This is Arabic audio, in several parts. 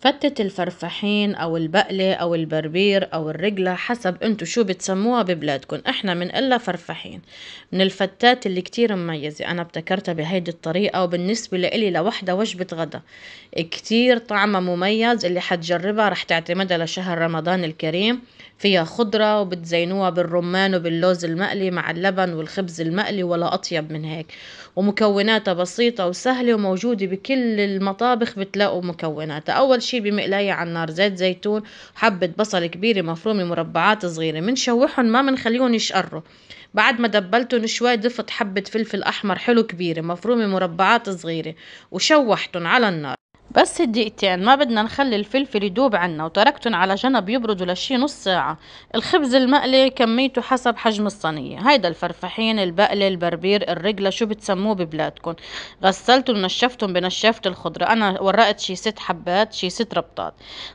فتة الفرفحين أو البقلة أو البربير أو الرجلة حسب انتو شو بتسموها ببلادكن احنا بنقلها فرفحين من الفتات اللي كتير مميزة أنا ابتكرتها بهيدي الطريقة وبالنسبة لإلي لوحدة وجبة غدا كتير طعمها مميز اللي حتجربها رح تعتمدها لشهر رمضان الكريم فيها خضرة وبتزينوها بالرمان وباللوز المقلي مع اللبن والخبز المقلي ولا أطيب من هيك ومكوناتها بسيطة وسهلة وموجودة بكل المطابخ بتلاقوا مكوناتها أول شيء بمقلاية على النار زيت زيتون حبة بصل كبيرة مفرومة مربعات صغيرة منشوحهم ما منخليهم يشقروا بعد ما دبلتهم شوي ضفت حبة فلفل أحمر حلو كبيرة مفرومة مربعات صغيرة وشوحتهم على النار بس دقيقتين ما بدنا نخلي الفلفل يدوب عنا وتركتهم على جنب يبردوا لشي نص ساعة الخبز المقلي كميته حسب حجم الصينية هيدا الفرفحين البقلة البربير الرجلة شو بتسموه ببلادكم غسلتهم ونشفتهم بنشافة الخضرة أنا ورقت شي ست حبات شي ست ربطات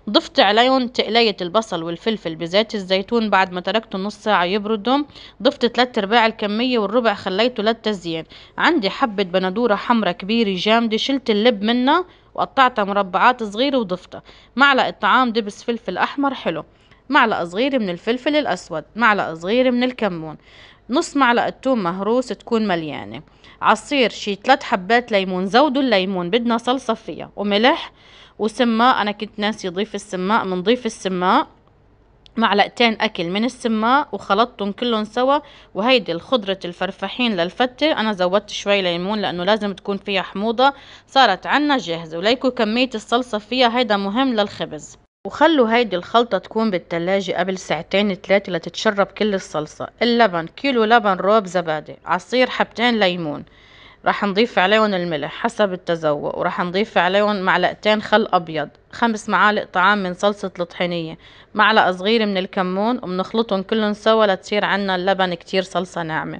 ضفت عليهم تقلية البصل والفلفل بزيت الزيتون بعد ما تركته نص ساعة يبردوا ضفت تلات ارباع الكمية والربع خليته للتزيين عندي حبة بندورة حمرة كبيرة جامدة شلت اللب منها وقطعت مربعات صغيرة وضفتها معلقة طعام دبس فلفل أحمر حلو معلقة صغيرة من الفلفل الأسود معلقة صغيرة من الكمون نص معلقة توم مهروس تكون مليانة عصير شي ثلاث حبات ليمون زودوا الليمون بدنا صلصة فيها وملح وسماء أنا كنت ناسي ضيف السماء منضيف السماء معلقتين أكل من السماء وخلطتهم كلهم سوا وهيدي الخضرة الفرفحين للفتة أنا زودت شوي ليمون لأنه لازم تكون فيها حموضة صارت عنا جاهزة وليكو كمية الصلصة فيها هيدا مهم للخبز وخلوا هيدي الخلطة تكون بالتلاجة قبل ساعتين ثلاثة لتتشرب كل الصلصة اللبن كيلو لبن روب زبادي عصير حبتين ليمون راح نضيف عليهم الملح حسب التذوق وراح نضيف عليهم معلقتين خل أبيض خمس معالق طعام من صلصة الطحينية معلقة صغيرة من الكمون وبنخلطهم كلهم سوا لتصير عنا اللبن كتير صلصة ناعمة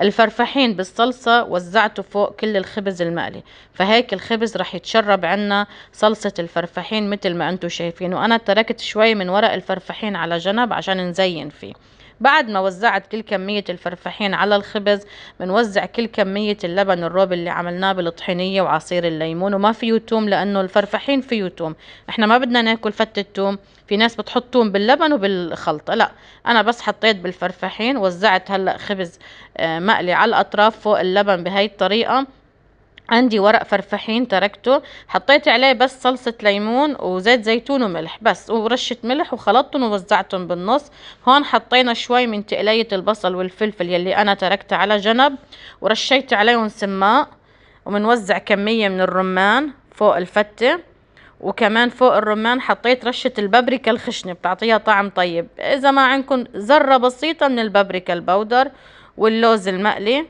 الفرفحين بالصلصة وزعته فوق كل الخبز المقلي فهيك الخبز رح يتشرب عنا صلصة الفرفحين مثل ما انتو شايفين وانا تركت شوي من ورق الفرفحين على جنب عشان نزين فيه بعد ما وزعت كل كمية الفرفحين على الخبز بنوزع كل كمية اللبن الروب اللي عملناه بالطحينية وعصير الليمون وما فيه توم لأنه الفرفحين فيه توم احنا ما بدنا ناكل فتة توم في ناس بتحط توم باللبن وبالخلطة لا أنا بس حطيت بالفرفحين وزعت هلأ خبز آه، مقلي على الأطراف فوق اللبن بهاي الطريقة عندي ورق فرفحين تركته حطيت عليه بس صلصة ليمون وزيت زيتون وملح بس ورشة ملح وخلطتهم ووزعتهم بالنص هون حطينا شوي من تقلية البصل والفلفل يلي انا تركته على جنب ورشيت عليهم سماق ومنوزع كمية من الرمان فوق الفتة وكمان فوق الرمان حطيت رشة البابريكا الخشنة بتعطيها طعم طيب اذا ما عندكم ذرة بسيطة من البابريكا البودر واللوز المقلي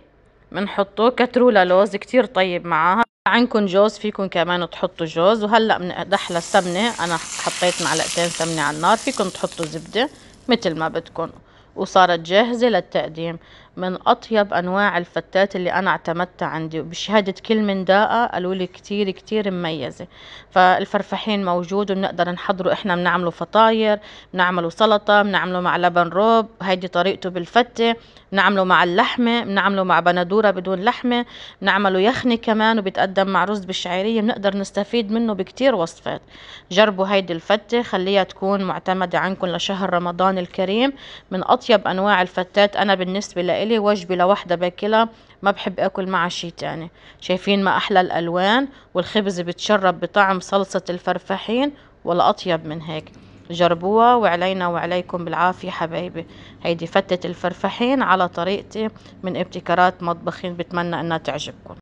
بنحطه كترولا لوز كتير طيب معاها عندكم جوز فيكم كمان تحطوا جوز وهلا بندحلى السمنه انا حطيت معلقتين سمنه على النار فيكم تحطوا زبده مثل ما بدكم وصارت جاهزه للتقديم من أطيب أنواع الفتات اللي أنا اعتمدتها عندي وبشهادة كل من داقة قالوا لي كتير كتير مميزة فالفرفحين موجود وبنقدر نحضره إحنا بنعمله فطاير بنعمله سلطة بنعمله مع لبن روب هيدي طريقته بالفتة بنعمله مع اللحمة بنعمله مع بندورة بدون لحمة بنعمله يخني كمان وبتقدم مع رز بالشعيرية بنقدر نستفيد منه بكتير وصفات جربوا هيدي الفتة خليها تكون معتمدة عندكم لشهر رمضان الكريم من أطيب أنواع الفتات أنا بالنسبة لي لي وجبة لوحدة باكلها ما بحب اكل معها شي تاني شايفين ما احلى الالوان والخبز بتشرب بطعم صلصة الفرفحين ولا اطيب من هيك جربوها وعلينا وعليكم بالعافية حبايبي هيدي فتة الفرفحين على طريقتي من ابتكارات مطبخين بتمنى انها تعجبكم